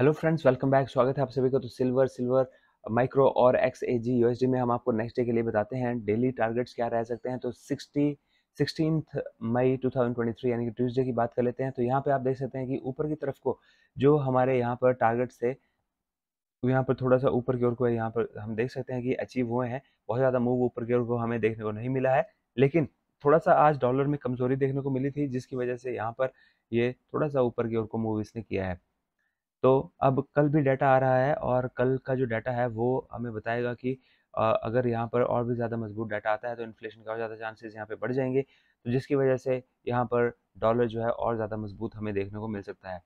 hello friends welcome back स्वागत है आप सभी का तो सिल्वर सिल्वर माइक्रो और X A G U S D में हम आपको नेक्स्ट डे के लिए बताते हैं डेली टारगेट्स क्या रह सकते हैं तो सिक्सटी सिक्सटीन मई टू थाउजेंड ट्वेंटी थ्री यानी कि ट्यूजडे की बात कर लेते हैं तो यहाँ पे आप देख सकते हैं कि ऊपर की तरफ को जो हमारे यहाँ पर टारगेट्स थे यहाँ पर थोड़ा सा ऊपर की ओर को यहाँ पर हम देख सकते हैं कि अचीव हुए हैं बहुत ज़्यादा मूव ऊपर की ओर को हमें देखने को नहीं मिला है लेकिन थोड़ा सा आज डॉलर में कमजोरी देखने को मिली थी जिसकी वजह से यहाँ पर ये थोड़ा सा ऊपर की ओर को मूव इसने किया है तो अब कल भी डाटा आ रहा है और कल का जो डाटा है वो हमें बताएगा कि अगर यहाँ पर और भी ज़्यादा मजबूत डाटा आता है तो इन्फ्लेशन का ज़्यादा चांसेस यहाँ पे बढ़ जाएंगे तो जिसकी वजह से यहाँ पर डॉलर जो है और ज़्यादा मजबूत हमें देखने को मिल सकता है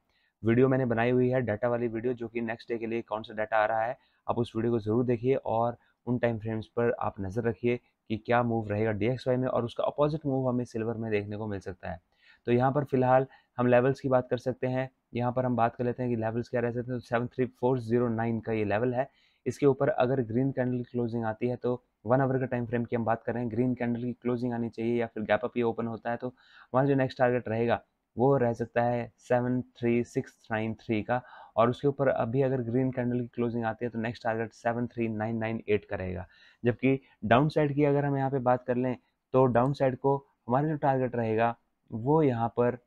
वीडियो मैंने बनाई हुई है डाटा वाली वीडियो जो कि नेक्स्ट डे के लिए कौन सा डाटा आ रहा है आप उस वीडियो को ज़रूर देखिए और उन टाइम फ्रेम्स पर आप नज़र रखिए कि क्या मूव रहेगा डी में और उसका अपोजिट मूव हमें सिल्वर में देखने को मिल सकता है तो यहाँ पर फिलहाल हम लेवल्स की बात कर सकते हैं यहाँ पर हम बात कर लेते हैं कि लेवल्स क्या रह सकते हैं तो seven three four zero nine का ये लेवल है इसके ऊपर अगर ग्रीन कैंडल की क्लोजिंग आती है तो वन आवर का टाइम फ्रेम की हम बात कर रहे हैं ग्रीन कैंडल की क्लोजिंग आनी चाहिए या फिर गैप अप ये ओपन होता है तो वहाँ जो नेक्स्ट टारगेट रहेगा वो रह सकता है seven three six nine three का और उसके ऊपर अभी अगर ग्रीन कैंडल की क्लोजिंग आती है तो next target seven three nine nine eight का रहेगा जबकि डाउन साइड की अगर हम यहाँ पे बात कर लें तो डाउन साइड को हमारा जो टारगेट रहेगा वो यहाँ पर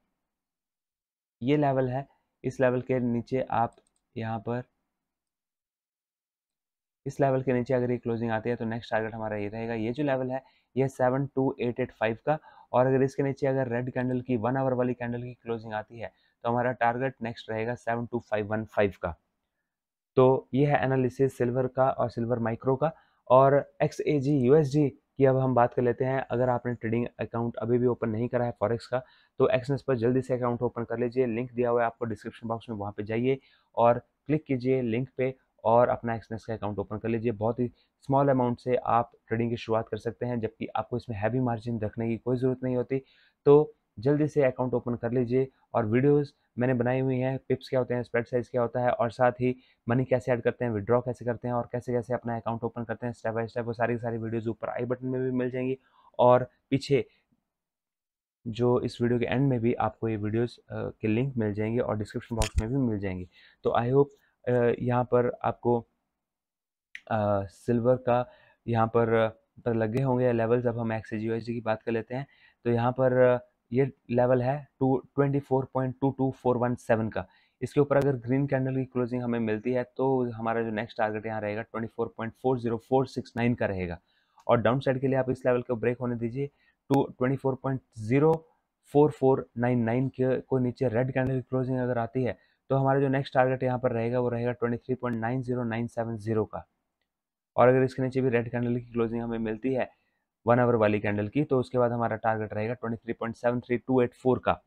ये लेवल है इस लेवल के नीचे आप यहाँ पर इस लेवल के नीचे अगर ये क्लोजिंग आती है तो नेक्स्ट टारगेट हमारा ये रहेगा ये जो लेवल है ये seven two eight eight five का और अगर इसके नीचे अगर रेड कैंडल की वन आवर वाली कैंडल की क्लोजिंग आती है तो हमारा टारगेट नेक्स्ट रहेगा seven two five one five का तो ये है एनालिसिस सिल्वर का और सिल्वर माइक्रो का और X A G U S G कि अब हम बात कर लेते हैं अगर आपने ट्रेडिंग अकाउंट अभी भी ओपन नहीं करा है फॉरेक्स का तो एक्सनेस पर जल्दी से अकाउंट ओपन कर लीजिए लिंक दिया हुआ है आपको डिस्क्रिप्शन बॉक्स में वहाँ पर जाइए और क्लिक कीजिए लिंक पर और अपना एक्सनेस का अकाउंट ओपन कर लीजिए बहुत ही स्मॉल अमाउंट से आप ट्रेडिंग की शुरुआत कर सकते हैं जबकि आपको इसमें हैवी मार्जिन रखने की कोई ज़रूरत नहीं होती तो जल्दी से अकाउंट ओपन कर लीजिए और वीडियोस मैंने बनाई हुई हैं पिप्स क्या होते हैं स्प्रेड साइज क्या होता है और साथ ही मनी कैसे ऐड करते हैं विड्रॉ कैसे करते हैं और कैसे कैसे अपना अकाउंट ओपन करते हैं स्टेप बाय स्टेप वो सारी सारी वीडियोज़ ऊपर आई बटन में भी मिल जाएंगी और पीछे जो इस वीडियो के एंड में भी आपको ये वीडियोज के लिंक मिल जाएंगे और डिस्क्रिप्शन बॉक्स में भी मिल जाएंगे तो आई होप यहाँ पर आपको सिल्वर का यहाँ पर पर लगे होंगे लेवल्स अब हम एक्स जी की बात कर लेते हैं तो यहाँ पर ये लेवल है two twenty four point two two four one seven का इसके ऊपर अगर ग्रीन कैंडल की क्लोजिंग हमें मिलती है तो हमारा जो नेक्स्ट टारगेट यहाँ रहेगा twenty four point four zero four six nine का रहेगा और डाउन साइड के लिए आप इस लेवल को ब्रेक होने दीजिए two twenty four point zero four four nine nine के को नीचे रेड कैंडल की क्लोजिंग अगर आती है तो हमारा जो नेक्स्ट टारगेट यहाँ पर रहेगा वो रहेगा twenty three point nine zero nine seven zero का और अगर इसके नीचे भी रेड कैंडल की क्लोजिंग हमें मिलती है वन आवर वाली कैंडल की तो उसके बाद हमारा टारगेट रहेगा twenty three point seven three two eight four का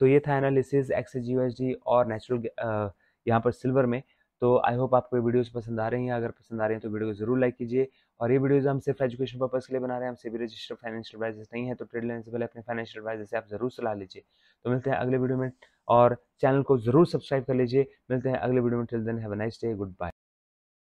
तो ये था एनालिसिस एस यूएसडी और नेचुरल यहाँ पर सिल्वर में तो आई होप आपको ये वीडियोज़ पसंद आ रही हैं अगर पसंद आ रही हैं तो वीडियो को जरूर लाइक कीजिए और ये वीडियोज़ हम सिर्फ एजुकेशन पर्पज़ के लिए बना रहे हैं हम सभी रजिस्टर्ड फाइनेंशियल एडवाइजर्स नहीं है तो ट्रेड लेने से पहले अपने फाइनेंशियल एडवाइजर से आप जरूर सलाह लीजिए तो मिलते हैं अगले वीडियो में और चैनल को जरूर सब्सक्राइब कर लीजिए मिलते हैं अगले वीडियो में till then have a nice day good bye